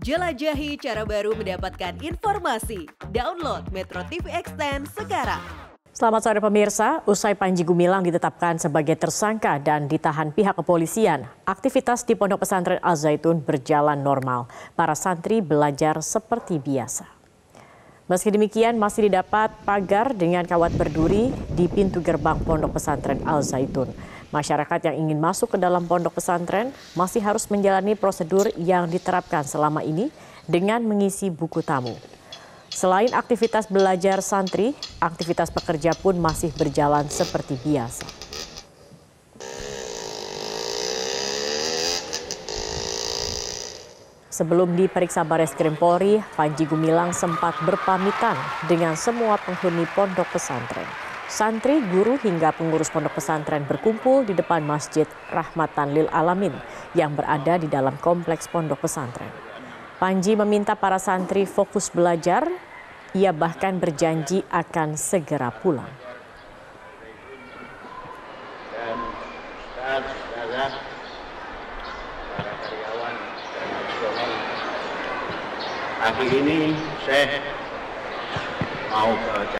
Jelajahi cara baru mendapatkan informasi. Download Metro TV Extend sekarang. Selamat sore pemirsa, usai Panji Gumilang ditetapkan sebagai tersangka dan ditahan pihak kepolisian, aktivitas di Pondok Pesantren Al Zaitun berjalan normal. Para santri belajar seperti biasa. Meski demikian, masih didapat pagar dengan kawat berduri di pintu gerbang Pondok Pesantren Al Zaitun. Masyarakat yang ingin masuk ke dalam pondok pesantren masih harus menjalani prosedur yang diterapkan selama ini dengan mengisi buku tamu. Selain aktivitas belajar santri, aktivitas pekerja pun masih berjalan seperti biasa. Sebelum diperiksa Bares Krim Polri, Panji Gumilang sempat berpamitan dengan semua penghuni pondok pesantren. Santri, guru hingga pengurus pondok pesantren berkumpul di depan Masjid Rahmatan Lil Alamin yang berada di dalam kompleks pondok pesantren. Panji meminta para santri fokus belajar, ia bahkan berjanji akan segera pulang. Dan ini saya mau ke